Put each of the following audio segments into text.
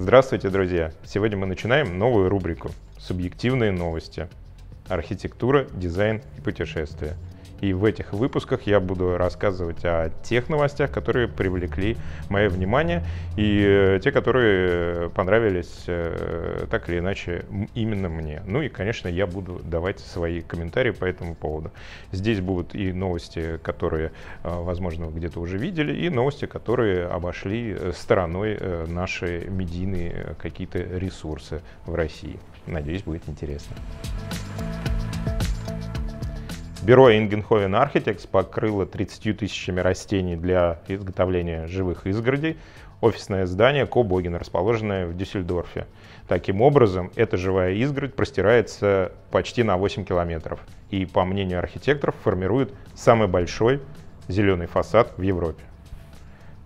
Здравствуйте, друзья! Сегодня мы начинаем новую рубрику «Субъективные новости. Архитектура, дизайн и путешествия». И в этих выпусках я буду рассказывать о тех новостях, которые привлекли мое внимание и э, те, которые понравились э, так или иначе именно мне. Ну и, конечно, я буду давать свои комментарии по этому поводу. Здесь будут и новости, которые, э, возможно, вы где-то уже видели, и новости, которые обошли стороной наши медийные какие-то ресурсы в России. Надеюсь, будет интересно. Бюро Ингенховен Architects покрыло 30 тысячами растений для изготовления живых изгородей офисное здание Кобоген, расположенное в Дюссельдорфе. Таким образом, эта живая изгородь простирается почти на 8 километров и, по мнению архитекторов, формирует самый большой зеленый фасад в Европе.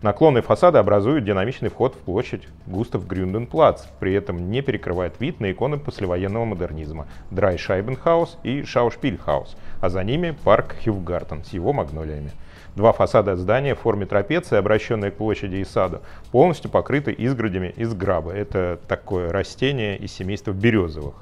Наклоны фасада образуют динамичный вход в площадь Густав Грюнденплац, при этом не перекрывает вид на иконы послевоенного модернизма Драйшайбенхаус и Шаушпильхаус, а за ними парк Хьюгартен с его магнолиями. Два фасада здания в форме трапеции, обращенные к площади и саду, полностью покрыты изгородями из граба. Это такое растение из семейства березовых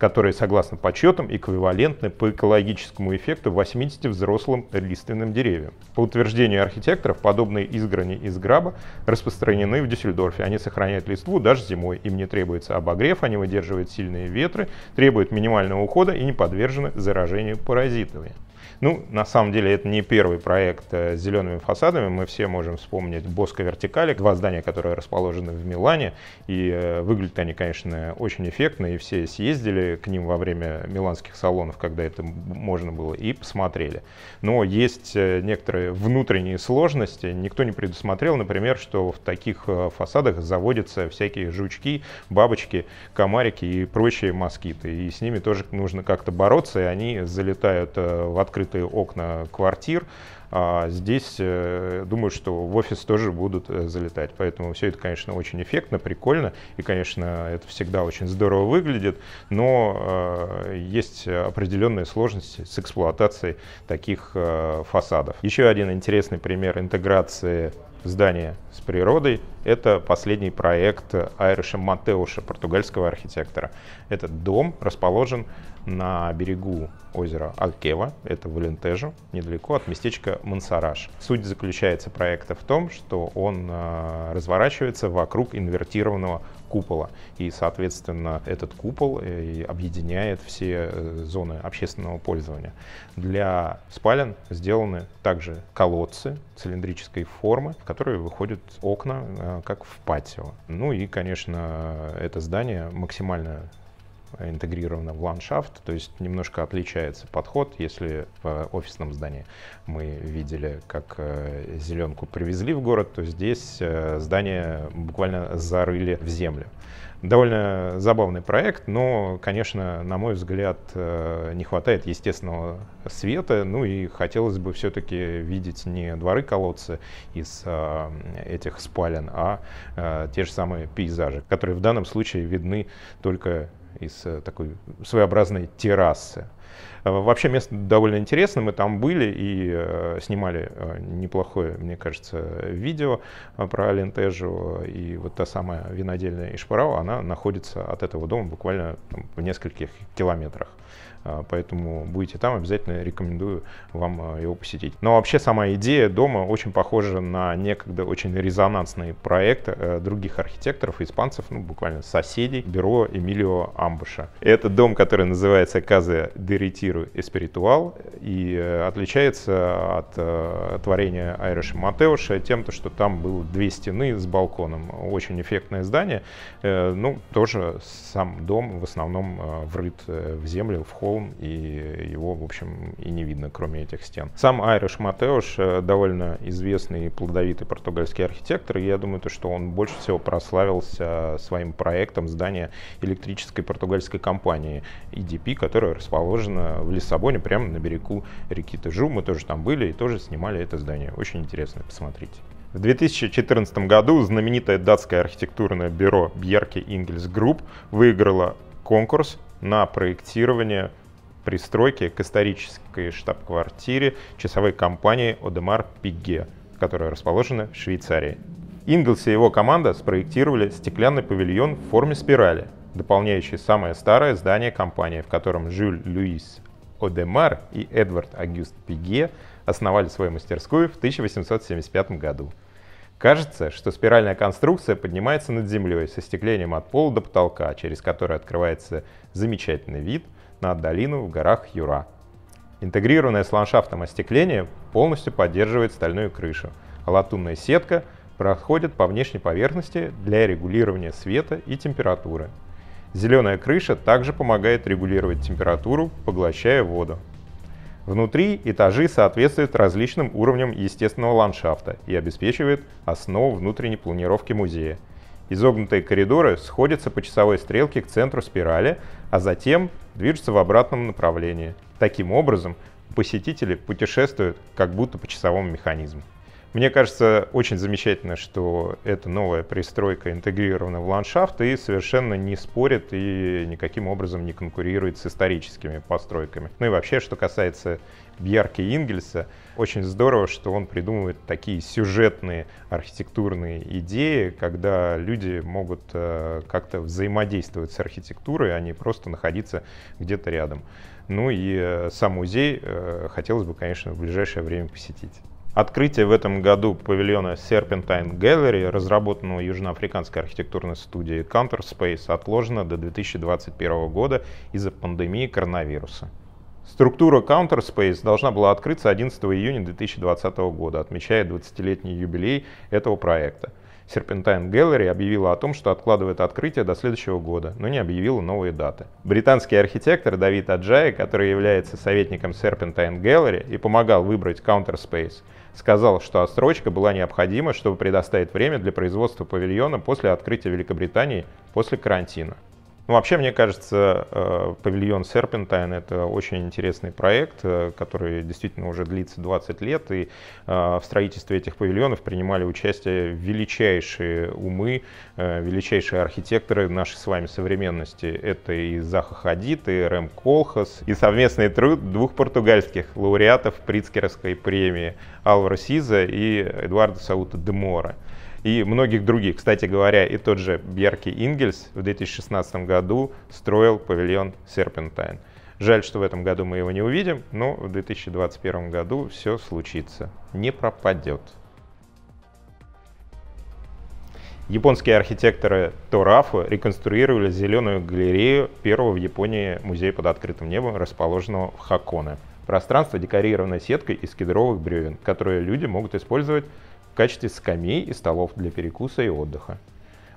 которые, согласно подсчетам, эквивалентны по экологическому эффекту 80 взрослым лиственным деревьям. По утверждению архитекторов, подобные изгорони из граба распространены в Дюссельдорфе. Они сохраняют листву даже зимой. Им не требуется обогрев, они выдерживают сильные ветры, требуют минимального ухода и не подвержены заражению паразитами. Ну, на самом деле, это не первый проект э, с зелеными фасадами. Мы все можем вспомнить Боско Вертикали, два здания, которые расположены в Милане. И э, выглядят они, конечно, очень эффектно. И все съездили к ним во время миланских салонов, когда это можно было, и посмотрели. Но есть э, некоторые внутренние сложности. Никто не предусмотрел, например, что в таких фасадах заводятся всякие жучки, бабочки, комарики и прочие москиты. И с ними тоже нужно как-то бороться, и они залетают в открытый открытые окна квартир. А здесь, э, думаю, что в офис тоже будут э, залетать. Поэтому все это, конечно, очень эффектно, прикольно. И, конечно, это всегда очень здорово выглядит. Но э, есть определенные сложности с эксплуатацией таких фасадов. Еще один интересный пример интеграции здание с природой. Это последний проект Айриша Матеуша, португальского архитектора. Этот дом расположен на берегу озера Алькева, это в Алентежо, недалеко от местечка Мансараж. Суть заключается проекта в том, что он э, разворачивается вокруг инвертированного купола. И, соответственно, этот купол э, объединяет все э, зоны общественного пользования. Для спален сделаны также колодцы цилиндрической формы, в которые выходят окна, э, как в патио. Ну и, конечно, это здание максимально интегрировано в ландшафт, то есть немножко отличается подход. Если в офисном здании мы видели, как э, зеленку привезли в город, то здесь э, здание буквально зарыли в землю. Довольно забавный проект, но, конечно, на мой взгляд, э, не хватает естественного света. Ну и хотелось бы все-таки видеть не дворы колодцы из этих спален, а те же самые пейзажи, которые в данном случае видны только из э, такой своеобразной террасы. Э, вообще место довольно интересное, мы там были и э, снимали неплохое, мне кажется, видео про Лентежу И вот та самая винодельная Ишпарау, она находится от этого дома буквально в нескольких километрах. А, поэтому будете там, обязательно рекомендую вам а, его посетить. Но вообще сама идея дома очень похожа на некогда очень резонансные проекты э, других архитекторов, испанцев, ну, буквально соседей, бюро Эмилио Амбуша. Это дом, который называется Каза Деритиру Эспиритуал и э, отличается от э, творения Айриша Матеуша тем, что там было две стены с балконом. Очень эффектное здание. Ну, тоже сам дом в основном врыт в землю, в холм холм, и его, в общем, и не видно, кроме этих стен. Сам Айриш Матеуш э, довольно известный и плодовитый португальский архитектор, и я думаю, то, что он больше всего прославился своим проектом здания электрической португальской компании EDP, которая расположена в Лиссабоне, прямо на берегу реки Тежу. Мы тоже там были и тоже снимали это здание. Очень интересно, посмотрите. В 2014 году знаменитое датское архитектурное бюро Бьерки Ингельс Групп выиграло конкурс на проектирование пристройке к исторической штаб-квартире часовой компании Одемар Пиге, которая расположена в Швейцарии. Инглс и его команда спроектировали стеклянный павильон в форме спирали, дополняющий самое старое здание компании, в котором Жюль Луис Одемар и Эдвард Агюст Пиге основали свою мастерскую в 1875 году. Кажется, что спиральная конструкция поднимается над землей со стеклением от пола до потолка, через который открывается замечательный вид – на долину в горах Юра. Интегрированное с ландшафтом остекление полностью поддерживает стальную крышу, а латунная сетка проходит по внешней поверхности для регулирования света и температуры. Зеленая крыша также помогает регулировать температуру, поглощая воду. Внутри этажи соответствуют различным уровням естественного ландшафта и обеспечивают основу внутренней планировки музея. Изогнутые коридоры сходятся по часовой стрелке к центру спирали, а затем движется в обратном направлении. Таким образом, посетители путешествуют как будто по часовому механизму. Мне кажется, очень замечательно, что эта новая пристройка интегрирована в ландшафт и совершенно не спорит и никаким образом не конкурирует с историческими постройками. Ну и вообще, что касается Бьярки Ингельса, очень здорово, что он придумывает такие сюжетные архитектурные идеи, когда люди могут э, как-то взаимодействовать с архитектурой, а не просто находиться где-то рядом. Ну и э, сам музей э, хотелось бы, конечно, в ближайшее время посетить. Открытие в этом году павильона Serpentine Gallery, разработанного южноафриканской архитектурной студией Counterspace, отложено до 2021 года из-за пандемии коронавируса. Структура Counterspace должна была открыться 11 июня 2020 года, отмечая 20-летний юбилей этого проекта. Serpentine Gallery объявила о том, что откладывает открытие до следующего года, но не объявила новые даты. Британский архитектор Давид Аджай, который является советником Serpentine Gallery и помогал выбрать Counterspace, сказал, что отсрочка была необходима, чтобы предоставить время для производства павильона после открытия Великобритании после карантина. Ну, вообще, мне кажется, э, павильон Серпентайн — это очень интересный проект, э, который действительно уже длится 20 лет, и э, в строительстве этих павильонов принимали участие величайшие умы, величайшие архитекторы нашей с вами современности. Это и Заха Хадид, и Рэм Колхас, и совместный труд двух португальских лауреатов Прицкеровской премии Алвара Сиза и Эдуарда Саута Демора и многих других. Кстати говоря, и тот же Бьерки Ингельс в 2016 году строил павильон Серпентайн. Жаль, что в этом году мы его не увидим, но в 2021 году все случится, не пропадет. Японские архитекторы Торафу реконструировали зеленую галерею первого в Японии музея под открытым небом, расположенного в Хаконе. Пространство декорировано сеткой из кедровых бревен, которые люди могут использовать качестве скамей и столов для перекуса и отдыха.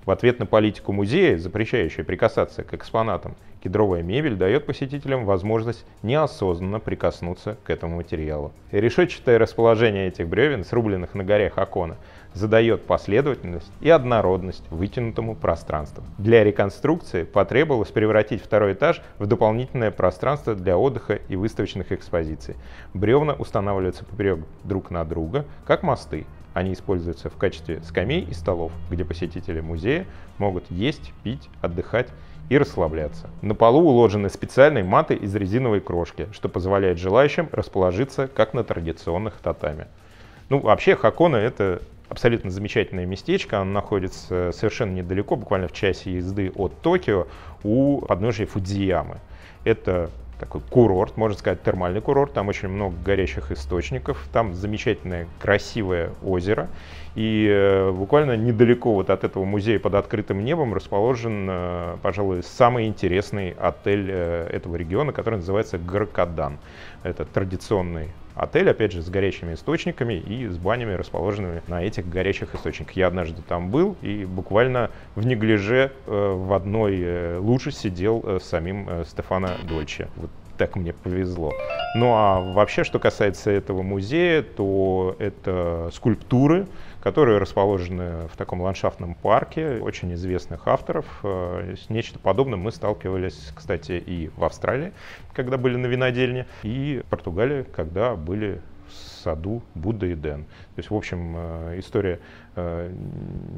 В ответ на политику музея, запрещающую прикасаться к экспонатам, кедровая мебель дает посетителям возможность неосознанно прикоснуться к этому материалу. Решетчатое расположение этих бревен, срубленных на горе Хакона, задает последовательность и однородность вытянутому пространству. Для реконструкции потребовалось превратить второй этаж в дополнительное пространство для отдыха и выставочных экспозиций. Бревна устанавливаются поперек друг на друга, как мосты, они используются в качестве скамей и столов, где посетители музея могут есть, пить, отдыхать и расслабляться. На полу уложены специальные маты из резиновой крошки, что позволяет желающим расположиться как на традиционных татами. Ну, вообще, Хакона — это абсолютно замечательное местечко. Оно находится совершенно недалеко, буквально в часе езды от Токио, у подножия Фудзиямы. Это такой курорт, можно сказать, термальный курорт. Там очень много горящих источников. Там замечательное, красивое озеро. И э, буквально недалеко вот от этого музея под открытым небом расположен, э, пожалуй, самый интересный отель э, этого региона, который называется Гаркадан. Это традиционный Отель, опять же, с горячими источниками и с банями, расположенными на этих горячих источниках. Я однажды там был и буквально в неглиже э, в одной э, луже сидел э, с самим Стефана Дольче. Вот так мне повезло. Ну а вообще, что касается этого музея, то это скульптуры, которые расположены в таком ландшафтном парке очень известных авторов. Э, с нечто подобным мы сталкивались, кстати, и в Австралии, когда были на винодельне, и в Португалии, когда были саду Будда и Дэн. То есть, в общем, э, история э,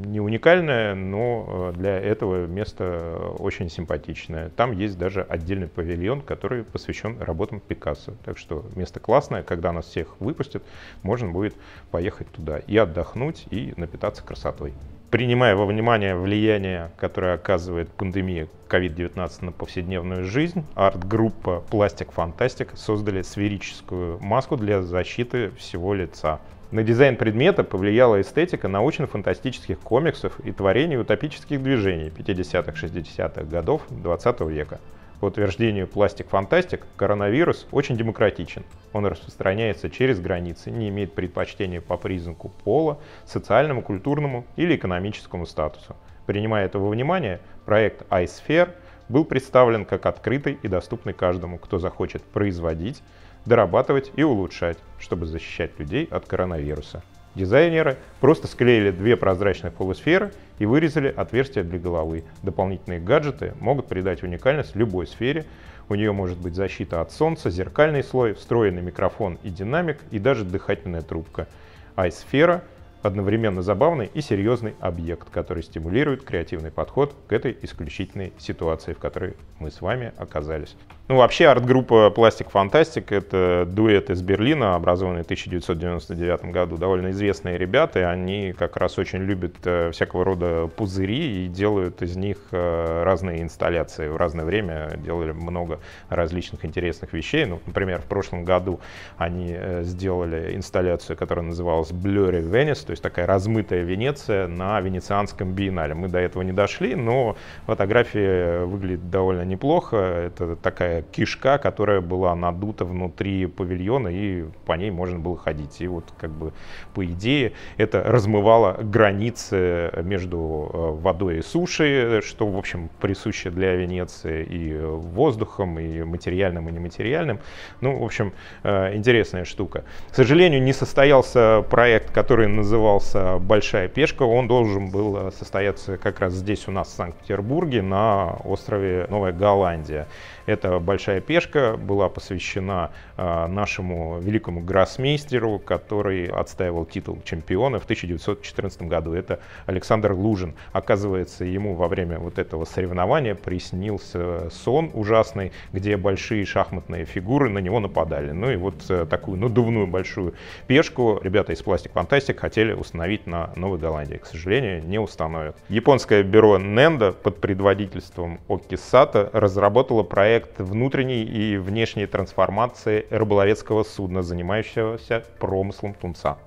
не уникальная, но э, для этого места очень симпатичное. Там есть даже отдельный павильон, который посвящен работам Пикассо. Так что место классное, когда нас всех выпустят, можно будет поехать туда и отдохнуть, и напитаться красотой принимая во внимание влияние, которое оказывает пандемия COVID-19 на повседневную жизнь, арт-группа Plastic Fantastic создали сферическую маску для защиты всего лица. На дизайн предмета повлияла эстетика научно-фантастических комиксов и творений утопических движений 50-60-х х годов 20 века. По утверждению Plastic Fantastic, коронавирус очень демократичен. Он распространяется через границы, не имеет предпочтения по признаку пола, социальному, культурному или экономическому статусу. Принимая этого во внимание, проект iSphere был представлен как открытый и доступный каждому, кто захочет производить, дорабатывать и улучшать, чтобы защищать людей от коронавируса. Дизайнеры просто склеили две прозрачных полусферы и вырезали отверстия для головы. Дополнительные гаджеты могут придать уникальность любой сфере. У нее может быть защита от солнца, зеркальный слой, встроенный микрофон и динамик, и даже дыхательная трубка. Айсфера — одновременно забавный и серьезный объект, который стимулирует креативный подход к этой исключительной ситуации, в которой мы с вами оказались. Ну, вообще арт-группа Plastic Fantastic — это дуэт из Берлина, образованный в 1999 году. Довольно известные ребята, они как раз очень любят э, всякого рода пузыри и делают из них э, разные инсталляции. В разное время делали много различных интересных вещей. Ну, например, в прошлом году они э, сделали инсталляцию, которая называлась Blurry Venice, то есть такая размытая Венеция на венецианском биеннале. Мы до этого не дошли, но фотография выглядит довольно неплохо. Это такая такая э, кишка, которая была надута внутри павильона, и по ней можно было ходить. И вот как бы по идее это размывало границы между э, водой и сушей, что, в общем, присуще для Венеции и воздухом, и материальным, и нематериальным. Ну, в общем, э, интересная штука. К сожалению, не состоялся проект, который назывался «Большая пешка». Он должен был состояться как раз здесь у нас, в Санкт-Петербурге, на острове Новая Голландия. Эта большая пешка была посвящена а, нашему великому гроссмейстеру, который отстаивал титул чемпиона в 1914 году. Это Александр Лужин. Оказывается, ему во время вот этого соревнования приснился сон ужасный, где большие шахматные фигуры на него нападали. Ну и вот э, такую надувную большую пешку ребята из Plastic Fantastic хотели установить на Новой Голландии. К сожалению, не установят. Японское бюро Nendo под предводительством Оки Сата разработало проект проект внутренней и внешней трансформации рыболовецкого судна, занимающегося промыслом тунца.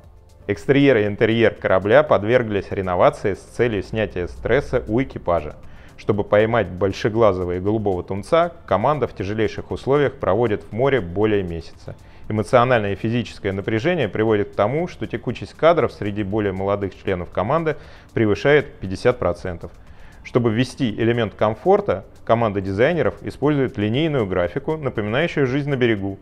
Экстерьер и интерьер корабля подверглись реновации с целью снятия стресса у экипажа. Чтобы поймать большеглазого и голубого тунца, команда в тяжелейших условиях проводит в море более месяца. Эмоциональное и физическое напряжение приводит к тому, что текучесть кадров среди более молодых членов команды превышает 50%. Чтобы ввести элемент комфорта, команда дизайнеров использует линейную графику, напоминающую жизнь на берегу.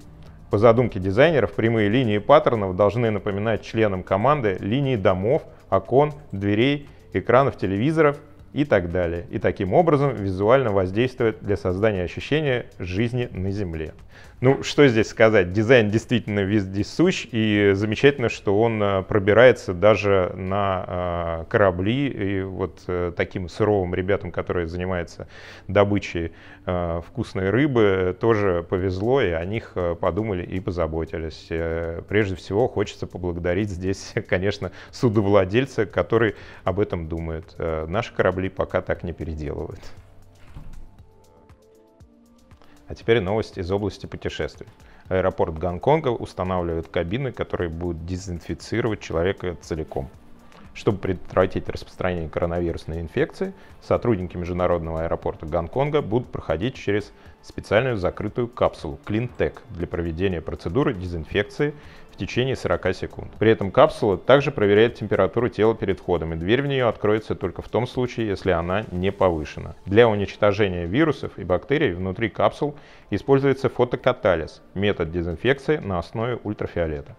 По задумке дизайнеров, прямые линии паттернов должны напоминать членам команды линии домов, окон, дверей, экранов телевизоров и так далее. И таким образом визуально воздействовать для создания ощущения жизни на Земле. Ну, что здесь сказать? Дизайн действительно везде сущ, и замечательно, что он э, пробирается даже на э, корабли, и вот э, таким суровым ребятам, которые занимаются добычей вкусной рыбы, тоже повезло, и о них подумали и позаботились. Прежде всего, хочется поблагодарить здесь, конечно, судовладельца, который об этом думает. Наши корабли Кремль пока так не переделывают. А теперь новость из области путешествий. Аэропорт Гонконга устанавливает кабины, которые будут дезинфицировать человека целиком. Чтобы предотвратить распространение коронавирусной инфекции, сотрудники международного аэропорта Гонконга будут проходить через специальную закрытую капсулу CleanTech для проведения процедуры дезинфекции в течение 40 секунд. При этом капсула также проверяет температуру тела перед входом, и дверь в нее откроется только в том случае, если она не повышена. Для уничтожения вирусов и бактерий внутри капсул используется фотокатализ – метод дезинфекции на основе ультрафиолета.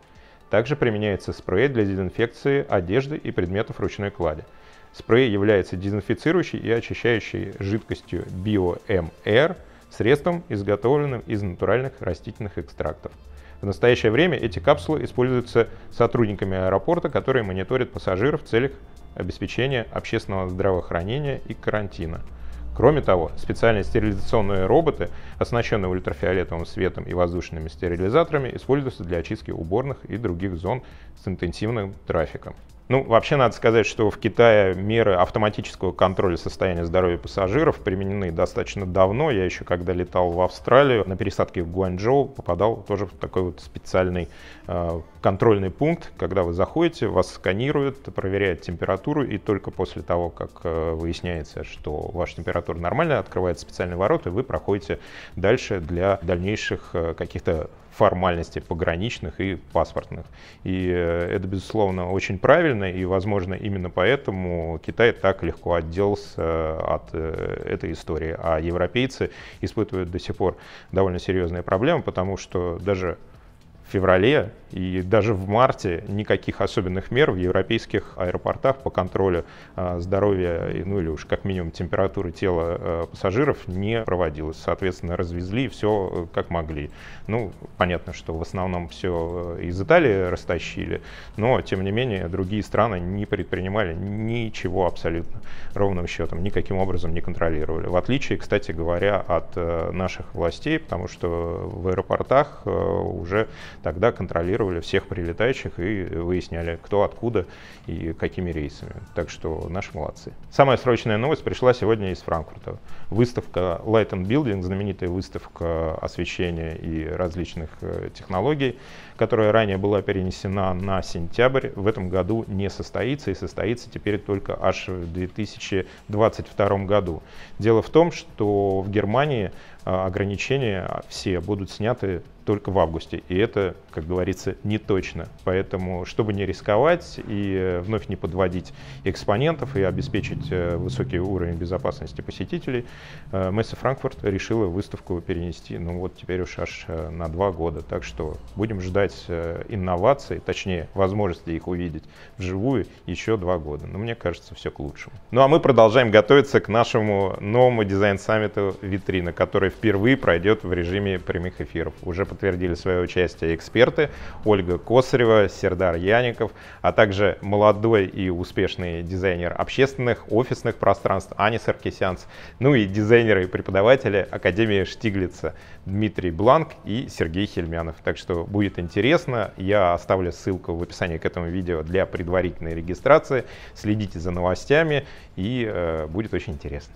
Также применяется спрей для дезинфекции одежды и предметов ручной клади. Спрей является дезинфицирующей и очищающей жидкостью BioMR средством, изготовленным из натуральных растительных экстрактов. В настоящее время эти капсулы используются сотрудниками аэропорта, которые мониторят пассажиров в целях обеспечения общественного здравоохранения и карантина – Кроме того, специальные стерилизационные роботы, оснащенные ультрафиолетовым светом и воздушными стерилизаторами, используются для очистки уборных и других зон с интенсивным трафиком. Ну, вообще надо сказать, что в Китае меры автоматического контроля состояния здоровья пассажиров применены достаточно давно. Я еще когда летал в Австралию, на пересадке в Гуанчжоу попадал тоже в такой вот специальный э, контрольный пункт, когда вы заходите, вас сканируют, проверяют температуру, и только после того, как э, выясняется, что ваша температура нормальная, открывает специальный ворот, и вы проходите дальше для дальнейших э, каких-то формальностей пограничных и паспортных. И э, это, безусловно, очень правильно, и, возможно, именно поэтому Китай так легко отделался э, от э, этой истории. А европейцы испытывают до сих пор довольно серьезные проблемы, потому что даже феврале и даже в марте никаких особенных мер в европейских аэропортах по контролю а, здоровья, ну или уж как минимум температуры тела а, пассажиров не проводилось. Соответственно, развезли все э, как могли. Ну, понятно, что в основном все э, из Италии растащили, но, тем не менее, другие страны не предпринимали ничего абсолютно ровным счетом, никаким образом не контролировали. В отличие, кстати говоря, от э, наших властей, потому что в аэропортах уже тогда контролировали всех прилетающих и выясняли, кто откуда и какими рейсами. Так что наши молодцы. Самая срочная новость пришла сегодня из Франкфурта. Выставка Light and Building, знаменитая выставка освещения и различных э, технологий, которая ранее была перенесена на сентябрь, в этом году не состоится и состоится теперь только аж в 2022 году. Дело в том, что в Германии э, ограничения все будут сняты только в августе. И это, как говорится, не точно. Поэтому, чтобы не рисковать и э, вновь не подводить экспонентов и обеспечить э, высокий уровень безопасности посетителей, э, Месса Франкфурт решила выставку перенести, ну вот теперь уж аж на два года. Так что будем ждать инноваций, точнее, возможности их увидеть вживую еще два года. Но мне кажется, все к лучшему. Ну а мы продолжаем готовиться к нашему новому дизайн-саммиту «Витрина», который впервые пройдет в режиме прямых эфиров. Уже под подтвердили свое участие эксперты Ольга Косарева, Сердар Яников, а также молодой и успешный дизайнер общественных, офисных пространств Ани Саркисянц, ну и дизайнеры и преподаватели Академии Штиглица Дмитрий Бланк и Сергей Хельмянов. Так что будет интересно, я оставлю ссылку в описании к этому видео для предварительной регистрации. Следите за новостями и э, будет очень интересно.